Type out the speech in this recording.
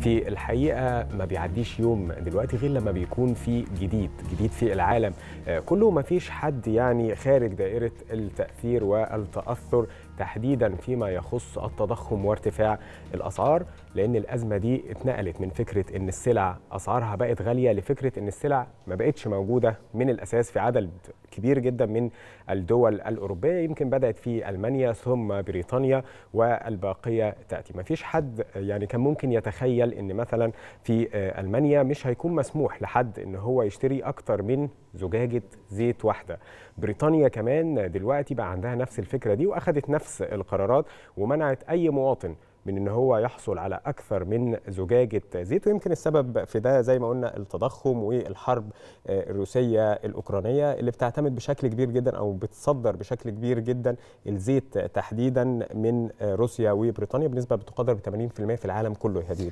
في الحقيقه ما بيعديش يوم دلوقتي غير لما بيكون في جديد جديد في العالم آه، كله ما فيش حد يعني خارج دائره التاثير والتاثر تحديدا فيما يخص التضخم وارتفاع الاسعار لان الازمه دي اتنقلت من فكره ان السلع اسعارها بقت غاليه لفكره ان السلع ما بقتش موجوده من الاساس في عدد كبير جدا من الدول الاوروبيه يمكن بدات في المانيا ثم بريطانيا والباقيه تاتي ما فيش حد يعني كان ممكن يتخيل قال ان مثلا في آه، المانيا مش هيكون مسموح لحد ان هو يشتري اكتر من زجاجه زيت واحده بريطانيا كمان دلوقتي بقى عندها نفس الفكره دي واخذت نفس القرارات ومنعت اي مواطن من ان هو يحصل على اكثر من زجاجه زيت ويمكن السبب في ده زي ما قلنا التضخم والحرب آه، الروسيه الاوكرانيه اللي بتعتمد بشكل كبير جدا او بتصدر بشكل كبير جدا الزيت تحديدا من آه، روسيا وبريطانيا بنسبه بتقدر ب 80% في العالم كله يا